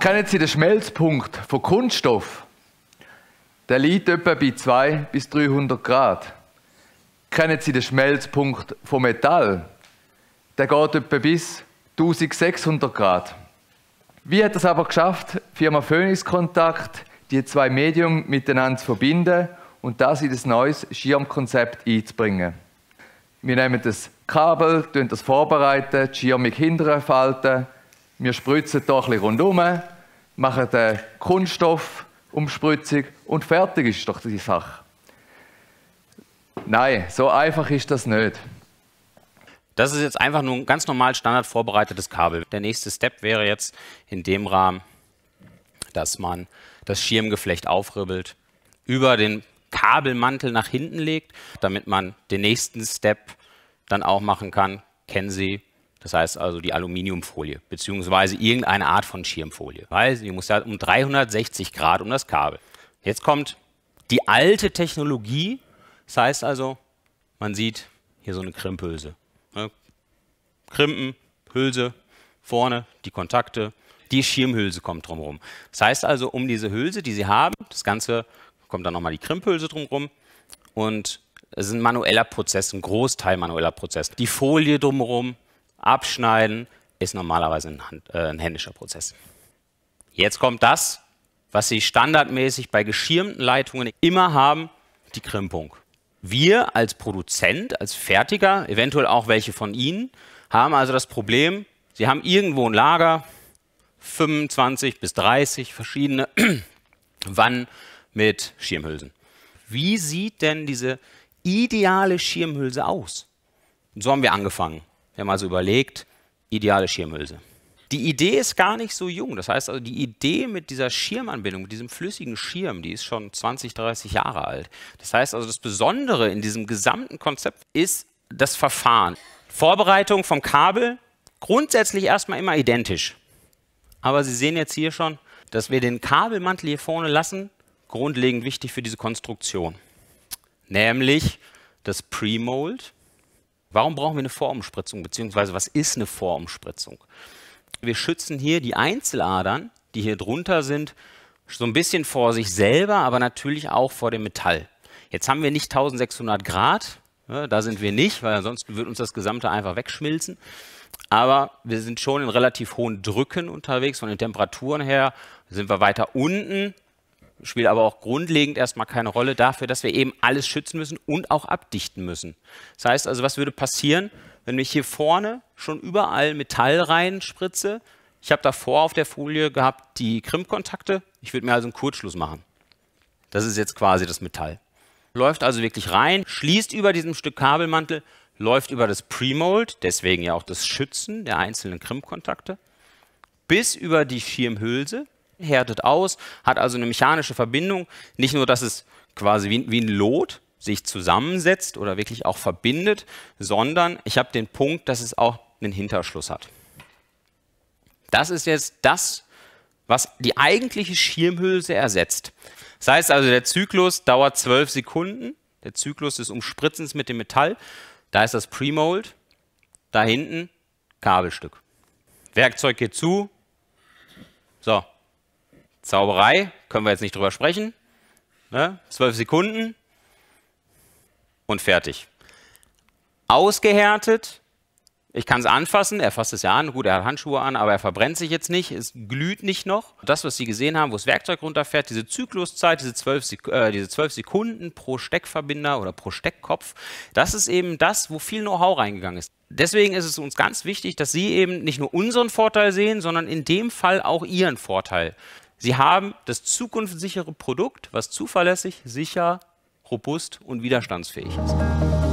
Kennen Sie den Schmelzpunkt von Kunststoff? Der liegt etwa bei 200 bis 300 Grad. Kennen Sie den Schmelzpunkt von Metall? Der geht etwa bis 1600 Grad. Wie hat es aber geschafft, Firma Phoenix Kontakt, die zwei Medien miteinander zu verbinden und das in das neues Schirmkonzept einzubringen. Wir nehmen das Kabel, tun das vorbereiten, die Schirmung hinten falten, wir spritzen da ein bisschen rundherum, machen den Kunststoff, Umspritzung und fertig ist doch die Sache. Nein, so einfach ist das nicht. Das ist jetzt einfach nur ein ganz normal standard vorbereitetes Kabel. Der nächste Step wäre jetzt in dem Rahmen, dass man das Schirmgeflecht aufribbelt, über den Kabelmantel nach hinten legt, damit man den nächsten Step dann auch machen kann. Kennen Sie, das heißt also die Aluminiumfolie, beziehungsweise irgendeine Art von Schirmfolie, weil sie muss ja um 360 Grad um das Kabel. Jetzt kommt die alte Technologie, das heißt also, man sieht hier so eine Krimphülse. Ne? Krimpen, Hülse, vorne die Kontakte, die Schirmhülse kommt drumherum. Das heißt also, um diese Hülse, die Sie haben, das Ganze kommt dann nochmal die Krimphülse drumherum und es ist ein manueller Prozess, ein Großteil manueller Prozess. Die Folie drumherum, abschneiden, ist normalerweise ein, Hand, äh, ein händischer Prozess. Jetzt kommt das, was Sie standardmäßig bei geschirmten Leitungen immer haben, die Krimpung. Wir als Produzent, als Fertiger, eventuell auch welche von Ihnen, haben also das Problem, Sie haben irgendwo ein Lager, 25 bis 30 verschiedene wann mit Schirmhülsen. Wie sieht denn diese ideale Schirmhülse aus? Und So haben wir angefangen. Wir haben also überlegt, ideale Schirmhülse. Die Idee ist gar nicht so jung. Das heißt also, die Idee mit dieser Schirmanbindung, mit diesem flüssigen Schirm, die ist schon 20, 30 Jahre alt. Das heißt also, das Besondere in diesem gesamten Konzept ist das Verfahren. Vorbereitung vom Kabel, grundsätzlich erstmal immer identisch. Aber Sie sehen jetzt hier schon, dass wir den Kabelmantel hier vorne lassen, grundlegend wichtig für diese Konstruktion, nämlich das Premold. Warum brauchen wir eine Vorumspritzung, beziehungsweise was ist eine Vorumspritzung? Wir schützen hier die Einzeladern, die hier drunter sind, so ein bisschen vor sich selber, aber natürlich auch vor dem Metall. Jetzt haben wir nicht 1600 Grad, ne, da sind wir nicht, weil ansonsten würde uns das Gesamte einfach wegschmilzen. Aber wir sind schon in relativ hohen Drücken unterwegs. Von den Temperaturen her sind wir weiter unten spielt aber auch grundlegend erstmal keine Rolle dafür, dass wir eben alles schützen müssen und auch abdichten müssen. Das heißt also, was würde passieren, wenn ich hier vorne schon überall Metall reinspritze? Ich habe davor auf der Folie gehabt die Krimpkontakte. Ich würde mir also einen Kurzschluss machen. Das ist jetzt quasi das Metall. Läuft also wirklich rein, schließt über diesem Stück Kabelmantel, läuft über das Premold, deswegen ja auch das Schützen der einzelnen Krimpkontakte, bis über die Schirmhülse, härtet aus, hat also eine mechanische Verbindung. Nicht nur, dass es quasi wie, wie ein Lot sich zusammensetzt oder wirklich auch verbindet, sondern ich habe den Punkt, dass es auch einen Hinterschluss hat. Das ist jetzt das, was die eigentliche Schirmhülse ersetzt. Das heißt also, der Zyklus dauert zwölf Sekunden. Der Zyklus des Umspritzens mit dem Metall. Da ist das Premold. Da hinten Kabelstück. Werkzeug geht zu. So, Zauberei, können wir jetzt nicht drüber sprechen. Ne? Zwölf ne? Sekunden und fertig. Ausgehärtet, ich kann es anfassen, er fasst es ja an, gut, er hat Handschuhe an, aber er verbrennt sich jetzt nicht, es glüht nicht noch. Das, was Sie gesehen haben, wo das Werkzeug runterfährt, diese Zykluszeit, diese zwölf, Sek äh, diese zwölf Sekunden pro Steckverbinder oder pro Steckkopf, das ist eben das, wo viel Know-how reingegangen ist. Deswegen ist es uns ganz wichtig, dass Sie eben nicht nur unseren Vorteil sehen, sondern in dem Fall auch Ihren Vorteil. Sie haben das zukunftssichere Produkt, was zuverlässig, sicher, robust und widerstandsfähig ist.